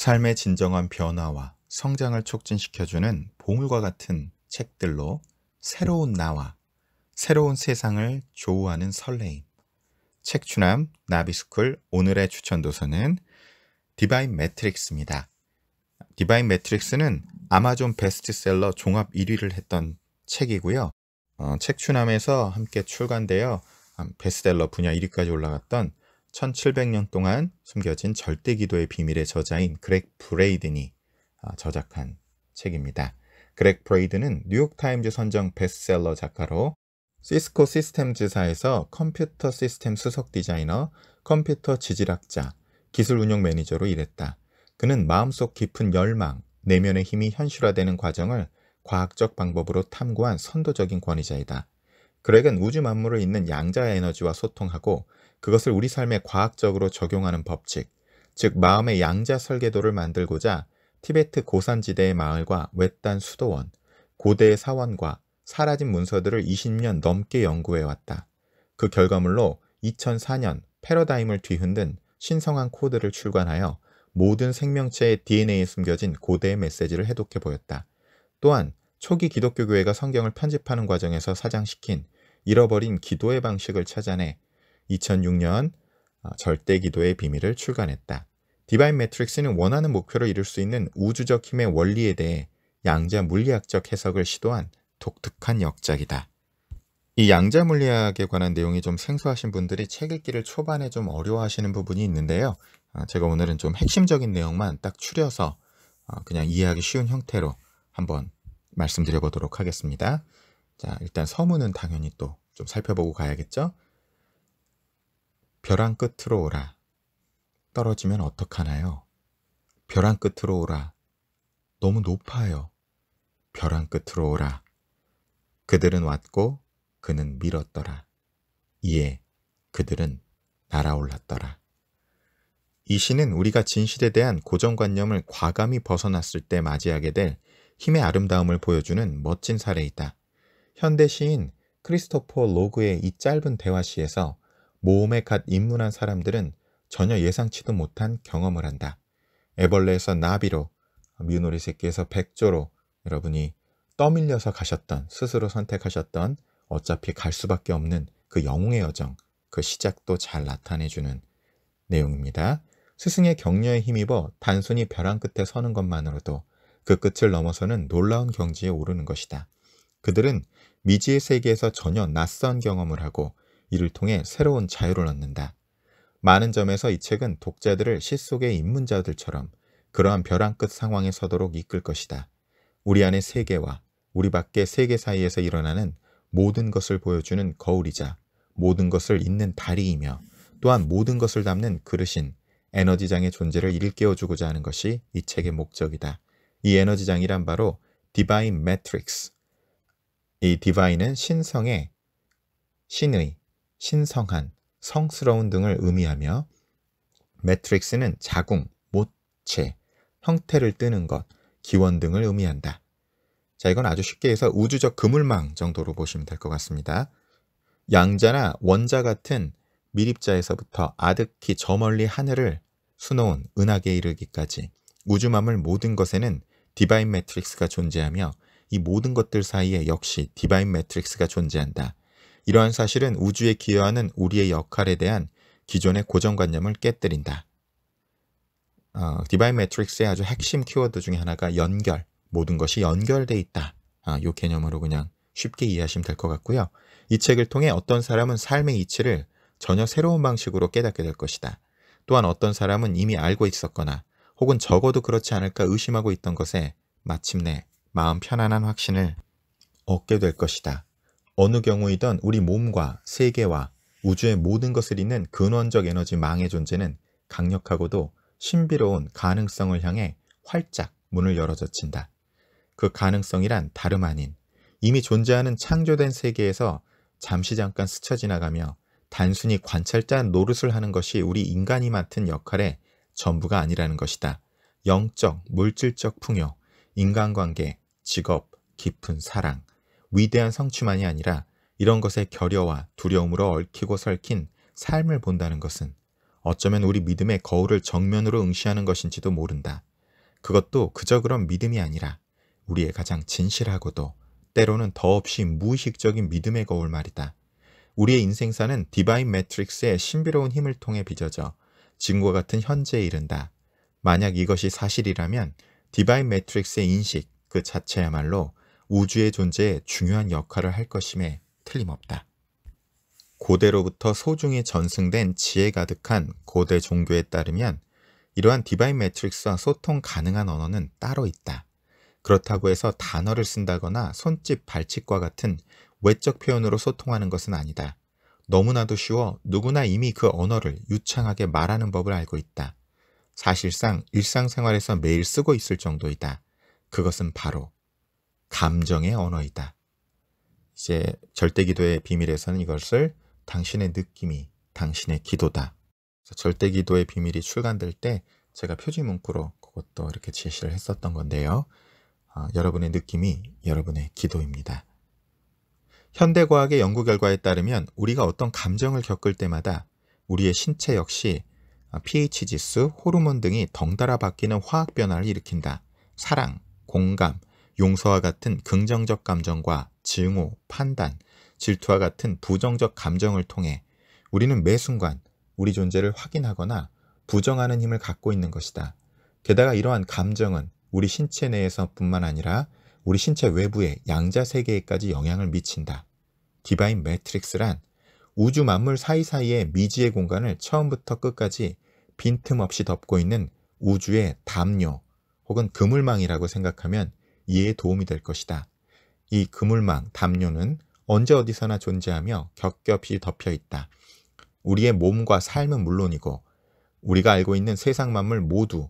삶의 진정한 변화와 성장을 촉진시켜주는 보물과 같은 책들로 새로운 나와 새로운 세상을 조우하는 설레임. 책추남 나비스쿨 오늘의 추천 도서는 디바인 매트릭스입니다. 디바인 매트릭스는 아마존 베스트셀러 종합 1위를 했던 책이고요. 어, 책추남에서 함께 출간되어 베스트셀러 음, 분야 1위까지 올라갔던 1700년 동안 숨겨진 절대 기도의 비밀의 저자인 그렉 브레이든이 아, 저작한 책입니다. 그렉 브레이든은 뉴욕타임즈 선정 베스트셀러 작가로 시스코 시스템즈사에서 컴퓨터 시스템 수석 디자이너, 컴퓨터 지질학자, 기술 운영 매니저로 일했다. 그는 마음속 깊은 열망, 내면의 힘이 현실화되는 과정을 과학적 방법으로 탐구한 선도적인 권위자이다. 그렉은 우주 만물을 잇는 양자의 에너지와 소통하고 그것을 우리 삶에 과학적으로 적용하는 법칙, 즉 마음의 양자 설계도를 만들고자 티베트 고산지대의 마을과 외딴 수도원, 고대의 사원과 사라진 문서들을 20년 넘게 연구해왔다. 그 결과물로 2004년 패러다임을 뒤흔든 신성한 코드를 출간하여 모든 생명체의 DNA에 숨겨진 고대의 메시지를 해독해 보였다. 또한 초기 기독교 교회가 성경을 편집하는 과정에서 사장시킨 잃어버린 기도의 방식을 찾아내 2006년 아, 절대 기도의 비밀을 출간했다. 디바인 매트릭스는 원하는 목표를 이룰 수 있는 우주적 힘의 원리에 대해 양자 물리학적 해석을 시도한 독특한 역작이다. 이 양자 물리학에 관한 내용이 좀 생소하신 분들이 책 읽기를 초반에 좀 어려워하시는 부분이 있는데요. 아, 제가 오늘은 좀 핵심적인 내용만 딱 추려서 아, 그냥 이해하기 쉬운 형태로 한번 말씀드려보도록 하겠습니다. 자, 일단 서문은 당연히 또 좀 살펴보고 가야겠죠? 벼랑 끝으로 오라. 떨어지면 어떡하나요? 벼랑 끝으로 오라. 너무 높아요. 벼랑 끝으로 오라. 그들은 왔고 그는 밀었더라. 이에 그들은 날아올랐더라. 이 시는 우리가 진실에 대한 고정관념을 과감히 벗어났을 때 맞이하게 될 힘의 아름다움을 보여주는 멋진 사례이다. 현대 시인 크리스토퍼 로그의 이 짧은 대화시에서 모험에 갓 입문한 사람들은 전혀 예상치도 못한 경험을 한다. 애벌레에서 나비로, 뮤노리 새끼에서 백조로 여러분이 떠밀려서 가셨던, 스스로 선택하셨던 어차피 갈 수밖에 없는 그 영웅의 여정, 그 시작도 잘 나타내주는 내용입니다. 스승의 격려에 힘입어 단순히 벼랑 끝에 서는 것만으로도 그 끝을 넘어서는 놀라운 경지에 오르는 것이다. 그들은 미지의 세계에서 전혀 낯선 경험을 하고 이를 통해 새로운 자유를 얻는다. 많은 점에서 이 책은 독자들을 시 속의 입문자들처럼 그러한 벼랑 끝 상황에 서도록 이끌 것이다. 우리 안의 세계와 우리 밖의 세계 사이에서 일어나는 모든 것을 보여주는 거울이자 모든 것을 잇는 다리이며 또한 모든 것을 담는 그릇인 에너지장의 존재를 일깨워주고자 하는 것이 이 책의 목적이다. 이 에너지장이란 바로 디바인 매트릭스. 이 디바인은 신성의, 신의, 신성한, 성스러운 등을 의미하며 매트릭스는 자궁, 모체, 형태를 뜨는 것, 기원 등을 의미한다. 자, 이건 아주 쉽게 해서 우주적 그물망 정도로 보시면 될 것 같습니다. 양자나 원자 같은 미립자에서부터 아득히 저 멀리 하늘을 수놓은 은하계 에 이르기까지 우주만물 모든 것에는 디바인 매트릭스가 존재하며 이 모든 것들 사이에 역시 디바인 매트릭스가 존재한다. 이러한 사실은 우주에 기여하는 우리의 역할에 대한 기존의 고정관념을 깨뜨린다. 어, 디바인 매트릭스의 아주 핵심 키워드 중에 하나가 연결, 모든 것이 연결돼 있다. 아, 요 개념으로 그냥 쉽게 이해하시면 될 것 같고요. 이 책을 통해 어떤 사람은 삶의 이치를 전혀 새로운 방식으로 깨닫게 될 것이다. 또한 어떤 사람은 이미 알고 있었거나 혹은 적어도 그렇지 않을까 의심하고 있던 것에 마침내 마음 편안한 확신을 얻게 될 것이다. 어느 경우이든 우리 몸과 세계와 우주의 모든 것을 잇는 근원적 에너지 망의 존재는 강력하고도 신비로운 가능성을 향해 활짝 문을 열어젖힌다. 그 가능성이란 다름 아닌 이미 존재하는 창조된 세계에서 잠시 잠깐 스쳐 지나가며 단순히 관찰자 노릇을 하는 것이 우리 인간이 맡은 역할의 전부가 아니라는 것이다. 영적, 물질적 풍요, 인간관계, 직업, 깊은 사랑, 위대한 성취만이 아니라 이런 것의 결여와 두려움으로 얽히고 설킨 삶을 본다는 것은 어쩌면 우리 믿음의 거울을 정면으로 응시하는 것인지도 모른다. 그것도 그저 그런 믿음이 아니라 우리의 가장 진실하고도 때로는 더없이 무의식적인 믿음의 거울 말이다. 우리의 인생사는 디바인 매트릭스의 신비로운 힘을 통해 빚어져 지금과 같은 현재에 이른다. 만약 이것이 사실이라면 디바인 매트릭스의 인식 그 자체야말로 우주의 존재에 중요한 역할을 할 것임에 틀림없다. 고대로부터 소중히 전승된 지혜 가득한 고대 종교에 따르면 이러한 디바인 매트릭스와 소통 가능한 언어는 따로 있다. 그렇다고 해서 단어를 쓴다거나 손짓, 발칙과 같은 외적 표현으로 소통하는 것은 아니다. 너무나도 쉬워 누구나 이미 그 언어를 유창하게 말하는 법을 알고 있다. 사실상 일상생활에서 매일 쓰고 있을 정도이다. 그것은 바로 감정의 언어이다. 이제 절대 기도의 비밀에서는 이것을 당신의 느낌이 당신의 기도다. 절대 기도의 비밀이 출간될 때 제가 표지 문구로 그것도 이렇게 제시를 했었던 건데요. 어, 여러분의 느낌이 여러분의 기도입니다. 현대과학의 연구 결과에 따르면 우리가 어떤 감정을 겪을 때마다 우리의 신체 역시 pH 지수, 호르몬 등이 덩달아 바뀌는 화학 변화를 일으킨다. 사랑, 공감, 용서와 같은 긍정적 감정과 증오, 판단, 질투와 같은 부정적 감정을 통해 우리는 매 순간 우리 존재를 확인하거나 부정하는 힘을 갖고 있는 것이다. 게다가 이러한 감정은 우리 신체 내에서뿐만 아니라 우리 신체 외부의 양자 세계에까지 영향을 미친다. 디바인 매트릭스란 우주 만물 사이사이의 미지의 공간을 처음부터 끝까지 빈틈없이 덮고 있는 우주의 담요 혹은 그물망이라고 생각하면 이에 도움이 될 것이다. 이 그물망, 담요는 언제 어디서나 존재하며 겹겹이 덮여 있다. 우리의 몸과 삶은 물론이고 우리가 알고 있는 세상 만물 모두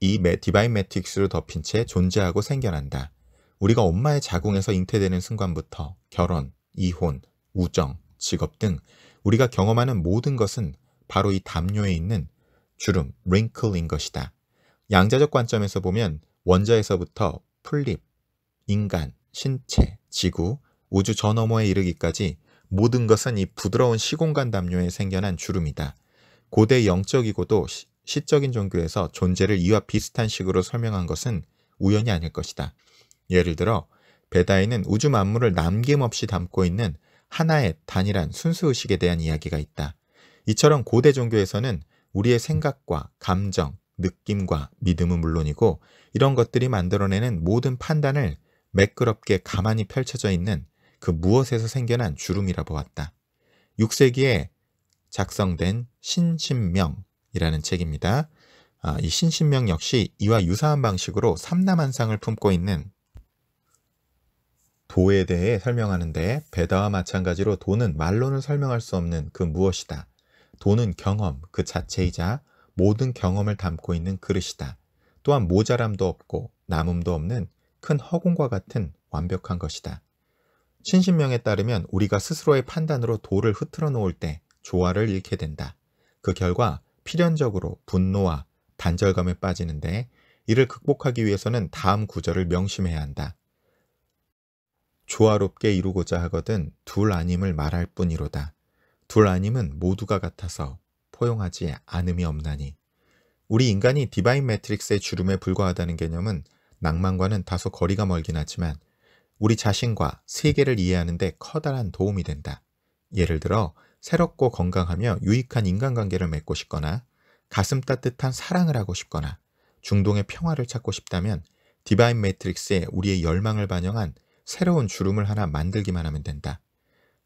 이 디바인 매틱스로 덮인 채 존재하고 생겨난다. 우리가 엄마의 자궁에서 잉태되는 순간부터 결혼, 이혼, 우정, 직업 등 우리가 경험하는 모든 것은 바로 이 담요에 있는 주름, w r i 인 것이다. 양자적 관점에서 보면 원자에서부터 풀림, 인간, 신체, 지구, 우주 저 너머에 이르기까지 모든 것은 이 부드러운 시공간 담요에 생겨난 주름이다. 고대 영적이고도 시적인 종교에서 존재를 이와 비슷한 식으로 설명한 것은 우연이 아닐 것이다. 예를 들어 베다에는 우주 만물을 남김없이 담고 있는 하나의 단일한 순수의식에 대한 이야기가 있다. 이처럼 고대 종교에서는 우리의 생각과 감정, 느낌과 믿음은 물론이고 이런 것들이 만들어내는 모든 판단을 매끄럽게 가만히 펼쳐져 있는 그 무엇에서 생겨난 주름이라 보았다. 6세기에 작성된 신신명이라는 책입니다. 아, 이 신신명 역시 이와 유사한 방식으로 삼남한상을 품고 있는 도에 대해 설명하는데 베다와 마찬가지로 도는 말로는 설명할 수 없는 그 무엇이다. 도는 경험 그 자체이자 모든 경험을 담고 있는 그릇이다. 또한 모자람도 없고 남음도 없는 큰 허공과 같은 완벽한 것이다. 신신명에 따르면 우리가 스스로의 판단으로 돌을 흐트러 놓을 때 조화를 잃게 된다. 그 결과 필연적으로 분노와 단절감에 빠지는데 이를 극복하기 위해서는 다음 구절을 명심해야 한다. 조화롭게 이루고자 하거든 둘 아님을 말할 뿐이로다. 둘 아님은 모두가 같아서 포용하지 않음이 없나니 우리 인간이 디바인 매트릭스의 주름에 불과하다는 개념은 낭만과는 다소 거리가 멀긴 하지만 우리 자신과 세계를 이해하는 데 커다란 도움이 된다. 예를 들어 새롭고 건강하며 유익한 인간관계를 맺고 싶거나 가슴 따뜻한 사랑을 하고 싶거나 중동의 평화를 찾고 싶다면 디바인 매트릭스에 우리의 열망을 반영한 새로운 주름을 하나 만들기만 하면 된다.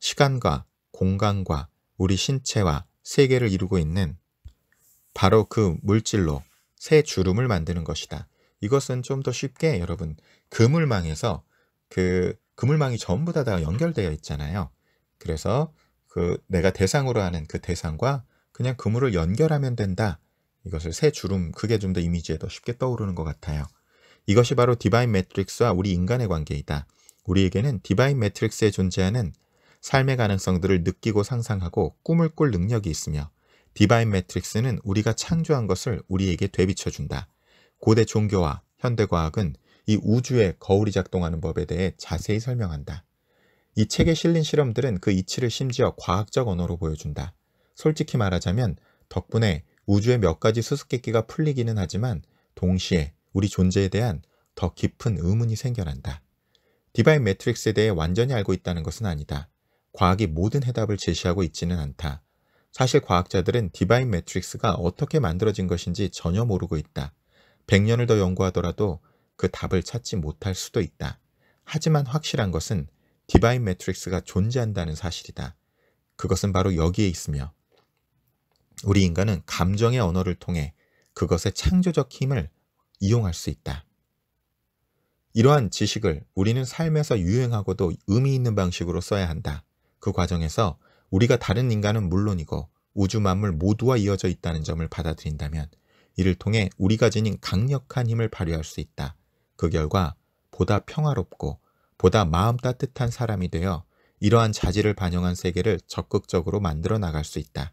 시간과 공간과 우리 신체와 세계를 이루고 있는 바로 그 물질로 새 주름을 만드는 것이다. 이것은 좀 더 쉽게 여러분 그물망에서 그 그물망이 전부 다, 다 연결되어 있잖아요. 그래서 그 내가 대상으로 하는 그 대상과 그냥 그물을 연결하면 된다. 이것을 새 주름 그게 좀 더 이미지에 더 쉽게 떠오르는 것 같아요. 이것이 바로 디바인 매트릭스와 우리 인간의 관계이다. 우리에게는 디바인 매트릭스에 존재하는 삶의 가능성들을 느끼고 상상하고 꿈을 꿀 능력이 있으며 디바인 매트릭스는 우리가 창조한 것을 우리에게 되비쳐준다 고대 종교와 현대과학은 이 우주의 거울이 작동하는 법에 대해 자세히 설명한다. 이 책에 실린 실험들은 그 이치를 심지어 과학적 언어로 보여준다. 솔직히 말하자면 덕분에 우주의 몇 가지 수수께끼가 풀리기는 하지만 동시에 우리 존재에 대한 더 깊은 의문이 생겨난다. 디바인 매트릭스에 대해 완전히 알고 있다는 것은 아니다. 과학이 모든 해답을 제시하고 있지는 않다. 사실 과학자들은 디바인 매트릭스가 어떻게 만들어진 것인지 전혀 모르고 있다. 100년을 더 연구하더라도 그 답을 찾지 못할 수도 있다. 하지만 확실한 것은 디바인 매트릭스가 존재한다는 사실이다. 그것은 바로 여기에 있으며 우리 인간은 감정의 언어를 통해 그것의 창조적 힘을 이용할 수 있다. 이러한 지식을 우리는 삶에서 유행하고도 의미 있는 방식으로 써야 한다. 그 과정에서 우리가 다른 인간은 물론이고 우주 만물 모두와 이어져 있다는 점을 받아들인다면 이를 통해 우리가 지닌 강력한 힘을 발휘할 수 있다. 그 결과 보다 평화롭고 보다 마음 따뜻한 사람이 되어 이러한 자질을 반영한 세계를 적극적으로 만들어 나갈 수 있다.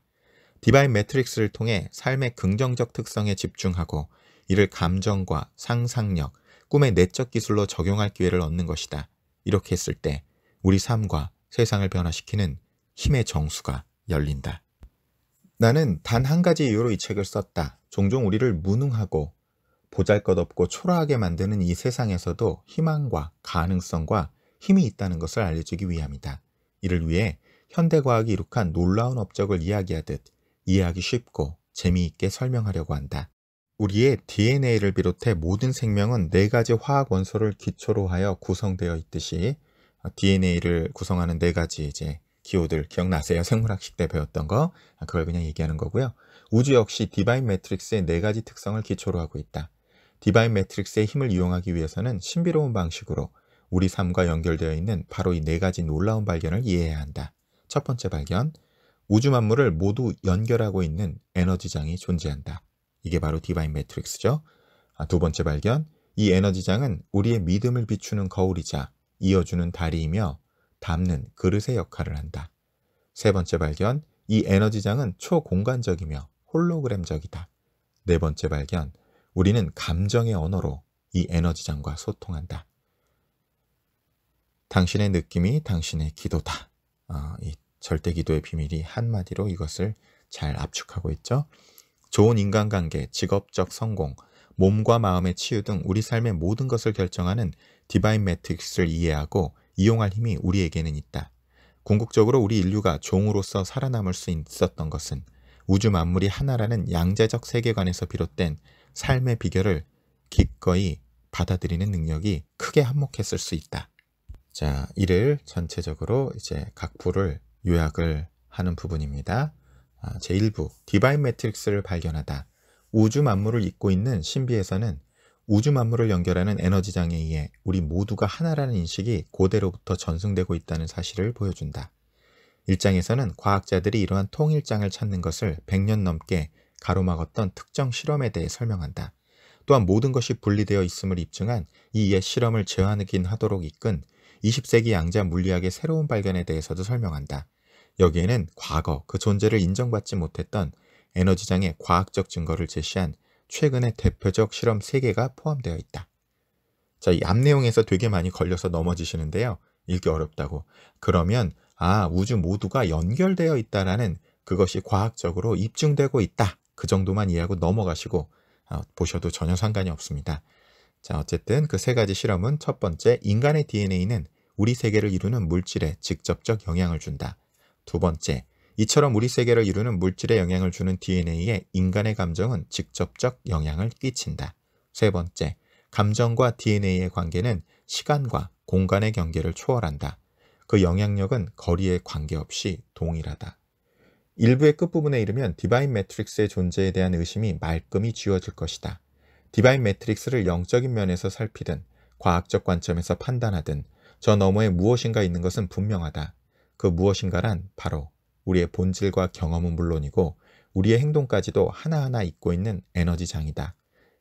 디바인 매트릭스를 통해 삶의 긍정적 특성에 집중하고 이를 감정과 상상력, 꿈의 내적 기술로 적용할 기회를 얻는 것이다. 이렇게 했을 때 우리 삶과 세상을 변화시키는 힘의 정수가 열린다. 나는 단 한 가지 이유로 이 책을 썼다. 종종 우리를 무능하고 보잘것없고 초라하게 만드는 이 세상에서도 희망과 가능성과 힘이 있다는 것을 알려주기 위함이다. 이를 위해 현대과학이 이룩한 놀라운 업적을 이야기하듯 이해하기 쉽고 재미있게 설명하려고 한다. 우리의 DNA를 비롯해 모든 생명은 네 가지 화학 원소를 기초로 하여 구성되어 있듯이 어, DNA를 구성하는 네 가지 이제 기호들 기억나세요? 생물학식 때 배웠던 거 아, 그걸 그냥 얘기하는 거고요. 우주 역시 디바인 매트릭스의 네 가지 특성을 기초로 하고 있다. 디바인 매트릭스의 힘을 이용하기 위해서는 신비로운 방식으로 우리 삶과 연결되어 있는 바로 이 네 가지 놀라운 발견을 이해해야 한다. 첫 번째 발견, 우주 만물을 모두 연결하고 있는 에너지장이 존재한다. 이게 바로 디바인 매트릭스죠. 아, 두 번째 발견, 이 에너지장은 우리의 믿음을 비추는 거울이자 이어주는 다리이며 담는 그릇의 역할을 한다. 세 번째 발견, 이 에너지장은 초공간적이며 홀로그램적이다. 네 번째 발견, 우리는 감정의 언어로 이 에너지장과 소통한다. 당신의 느낌이 당신의 기도다. 아, 이 절대 기도의 비밀이 한마디로 이것을 잘 압축하고 있죠. 좋은 인간관계, 직업적 성공, 몸과 마음의 치유 등 우리 삶의 모든 것을 결정하는 디바인 매트릭스를 이해하고 이용할 힘이 우리에게는 있다. 궁극적으로 우리 인류가 종으로서 살아남을 수 있었던 것은 우주 만물이 하나라는 양자적 세계관에서 비롯된 삶의 비결을 기꺼이 받아들이는 능력이 크게 한몫했을 수 있다. 자, 이를 전체적으로 이제 각 부를 요약을 하는 부분입니다. 제1부 디바인 매트릭스를 발견하다. 우주 만물을 잇고 있는 신비에서는 우주 만물을 연결하는 에너지장에 의해 우리 모두가 하나라는 인식이 고대로부터 전승되고 있다는 사실을 보여준다. 일장에서는 과학자들이 이러한 통일장을 찾는 것을 100년 넘게 가로막았던 특정 실험에 대해 설명한다. 또한 모든 것이 분리되어 있음을 입증한 이의 실험을 제현하긴 하도록 이끈 20세기 양자 물리학의 새로운 발견에 대해서도 설명한다. 여기에는 과거 그 존재를 인정받지 못했던 에너지장의 과학적 증거를 제시한 최근의 대표적 실험 3개가 포함되어 있다. 자, 이 앞 내용에서 되게 많이 걸려서 넘어지시는데요. 읽기 어렵다고. 그러면 아, 우주 모두가 연결되어 있다라는 그것이 과학적으로 입증되고 있다. 그 정도만 이해하고 넘어가시고 어, 보셔도 전혀 상관이 없습니다. 자, 어쨌든 그 세 가지 실험은 첫 번째, 인간의 DNA는 우리 세계를 이루는 물질에 직접적 영향을 준다. 두 번째, 이처럼 우리 세계를 이루는 물질에 영향을 주는 DNA에 인간의 감정은 직접적 영향을 끼친다. 세 번째, 감정과 DNA의 관계는 시간과 공간의 경계를 초월한다. 그 영향력은 거리에 관계없이 동일하다. 일부의 끝부분에 이르면 디바인 매트릭스의 존재에 대한 의심이 말끔히 지워질 것이다. 디바인 매트릭스를 영적인 면에서 살피든 과학적 관점에서 판단하든 저 너머에 무엇인가 있는 것은 분명하다. 그 무엇인가란 바로 우리의 본질과 경험은 물론이고 우리의 행동까지도 하나하나 잊고 있는 에너지장이다.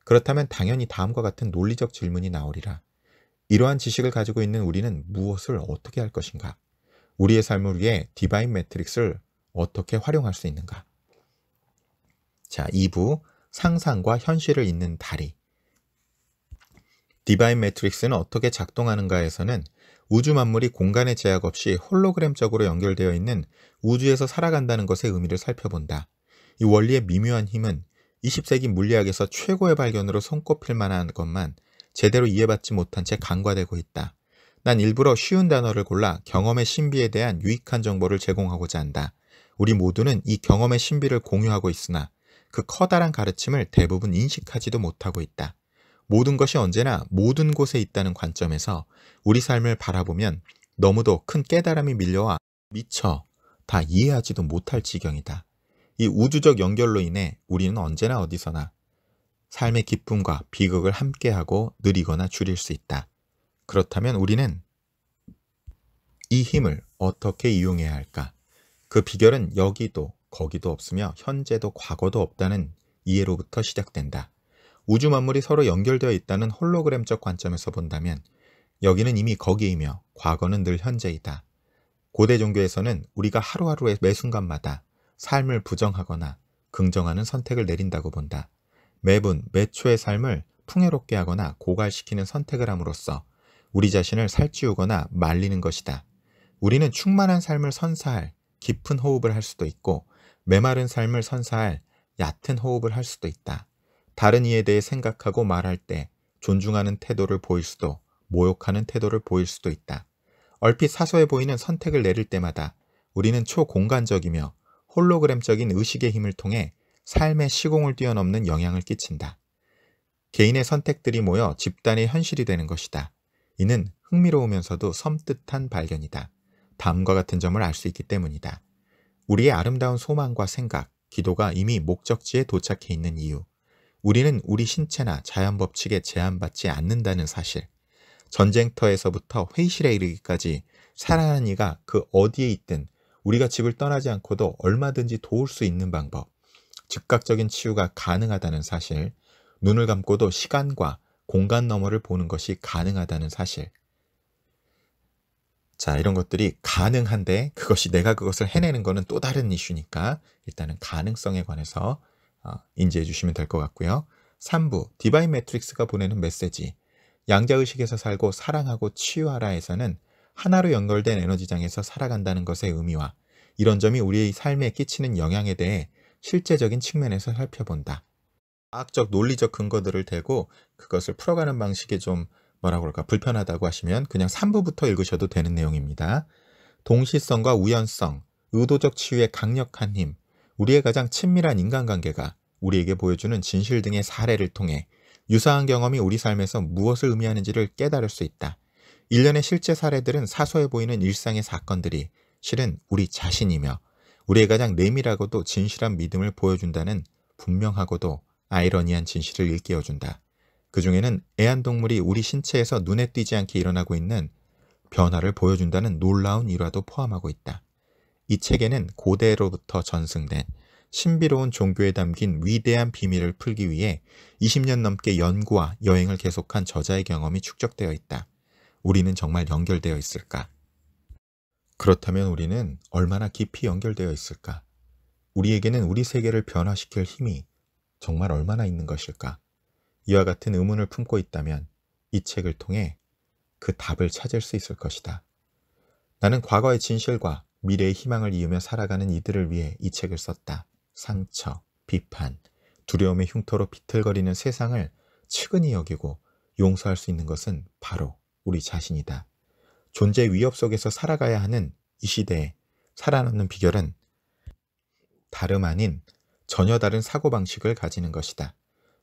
그렇다면 당연히 다음과 같은 논리적 질문이 나오리라. 이러한 지식을 가지고 있는 우리는 무엇을 어떻게 할 것인가? 우리의 삶을 위해 디바인 매트릭스를 어떻게 활용할 수 있는가? 자, 2부 상상과 현실을 잇는 다리 디바인 매트릭스는 어떻게 작동하는가에서는 우주 만물이 공간의 제약 없이 홀로그램적으로 연결되어 있는 우주에서 살아간다는 것의 의미를 살펴본다. 이 원리의 미묘한 힘은 20세기 물리학에서 최고의 발견으로 손꼽힐 만한 것만 제대로 이해받지 못한 채 간과되고 있다. 난 일부러 쉬운 단어를 골라 경험의 신비에 대한 유익한 정보를 제공하고자 한다. 우리 모두는 이 경험의 신비를 공유하고 있으나 그 커다란 가르침을 대부분 인식하지도 못하고 있다. 모든 것이 언제나 모든 곳에 있다는 관점에서 우리 삶을 바라보면 너무도 큰 깨달음이 밀려와 미처 다 이해하지도 못할 지경이다. 이 우주적 연결로 인해 우리는 언제나 어디서나 삶의 기쁨과 비극을 함께하고 느리거나 줄일 수 있다. 그렇다면 우리는 이 힘을 어떻게 이용해야 할까? 그 비결은 여기도 거기도 없으며 현재도 과거도 없다는 이해로부터 시작된다. 우주 만물이 서로 연결되어 있다는 홀로그램적 관점에서 본다면 여기는 이미 거기이며 과거는 늘 현재이다. 고대 종교에서는 우리가 하루하루의 매 순간마다 삶을 부정하거나 긍정하는 선택을 내린다고 본다. 매분, 매초의 삶을 풍요롭게 하거나 고갈시키는 선택을 함으로써 우리 자신을 살찌우거나 말리는 것이다. 우리는 충만한 삶을 선사할 깊은 호흡을 할 수도 있고 메마른 삶을 선사할 얕은 호흡을 할 수도 있다. 다른 이에 대해 생각하고 말할 때 존중하는 태도를 보일 수도 모욕하는 태도를 보일 수도 있다. 얼핏 사소해 보이는 선택을 내릴 때마다 우리는 초공간적이며 홀로그램적인 의식의 힘을 통해 삶의 시공을 뛰어넘는 영향을 끼친다. 개인의 선택들이 모여 집단의 현실이 되는 것이다. 이는 흥미로우면서도 섬뜩한 발견이다. 다음과 같은 점을 알 수 있기 때문이다. 우리의 아름다운 소망과 생각, 기도가 이미 목적지에 도착해 있는 이유, 우리는 우리 신체나 자연 법칙에 제한받지 않는다는 사실, 전쟁터에서부터 회의실에 이르기까지 사랑하는 이가 그 어디에 있든 우리가 집을 떠나지 않고도 얼마든지 도울 수 있는 방법, 즉각적인 치유가 가능하다는 사실, 눈을 감고도 시간과 공간 너머를 보는 것이 가능하다는 사실. 자, 이런 것들이 가능한데 그것이 내가 그것을 해내는 것은 또 다른 이슈니까 일단은 가능성에 관해서 어, 인지해 주시면 될 것 같고요. 3부 디바인 매트릭스가 보내는 메시지 양자의식에서 살고 사랑하고 치유하라에서는 하나로 연결된 에너지장에서 살아간다는 것의 의미와 이런 점이 우리의 삶에 끼치는 영향에 대해 실제적인 측면에서 살펴본다. 과학적 논리적 근거들을 대고 그것을 풀어가는 방식이 좀 뭐라고 그럴까 불편하다고 하시면 그냥 3부부터 읽으셔도 되는 내용입니다. 동시성과 우연성, 의도적 치유의 강력한 힘, 우리의 가장 친밀한 인간관계가 우리에게 보여주는 진실 등의 사례를 통해 유사한 경험이 우리 삶에서 무엇을 의미하는지를 깨달을 수 있다. 일련의 실제 사례들은 사소해 보이는 일상의 사건들이 실은 우리 자신이며 우리의 가장 내밀하고도 진실한 믿음을 보여준다는 분명하고도 아이러니한 진실을 일깨워준다. 그 중에는 애완동물이 우리 신체에서 눈에 띄지 않게 일어나고 있는 변화를 보여준다는 놀라운 일화도 포함하고 있다. 이 책에는 고대로부터 전승된 신비로운 종교에 담긴 위대한 비밀을 풀기 위해 20년 넘게 연구와 여행을 계속한 저자의 경험이 축적되어 있다. 우리는 정말 연결되어 있을까? 그렇다면 우리는 얼마나 깊이 연결되어 있을까? 우리에게는 우리 세계를 변화시킬 힘이 정말 얼마나 있는 것일까? 이와 같은 의문을 품고 있다면 이 책을 통해 그 답을 찾을 수 있을 것이다. 나는 과거의 진실과 미래의 희망을 이으며 살아가는 이들을 위해 이 책을 썼다. 상처, 비판, 두려움의 흉터로 비틀거리는 세상을 측은히 여기고 용서할 수 있는 것은 바로 우리 자신이다. 존재의 위협 속에서 살아가야 하는 이 시대에 살아남는 비결은 다름 아닌 전혀 다른 사고방식을 가지는 것이다.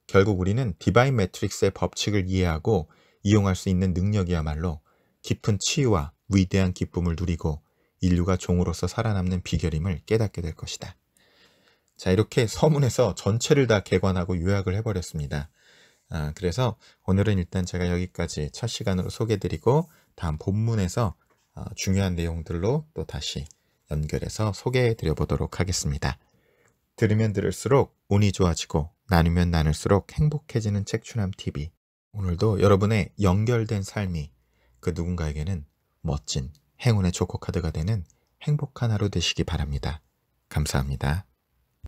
결국 우리는 디바인 매트릭스의 법칙을 이해하고 이용할 수 있는 능력이야말로 깊은 치유와 위대한 기쁨을 누리고 인류가 종으로서 살아남는 비결임을 깨닫게 될 것이다. 자 이렇게 서문에서 전체를 다 개관하고 요약을 해버렸습니다. 아, 그래서 오늘은 일단 제가 여기까지 첫 시간으로 소개드리고 해 다음 본문에서 어, 중요한 내용들로 또 다시 연결해서 소개해드려 보도록 하겠습니다. 들으면 들을수록 운이 좋아지고 나누면 나눌수록 행복해지는 책추남TV 오늘도 여러분의 연결된 삶이 그 누군가에게는 멋진 행운의 초코카드가 되는 행복한 하루 되시기 바랍니다. 감사합니다.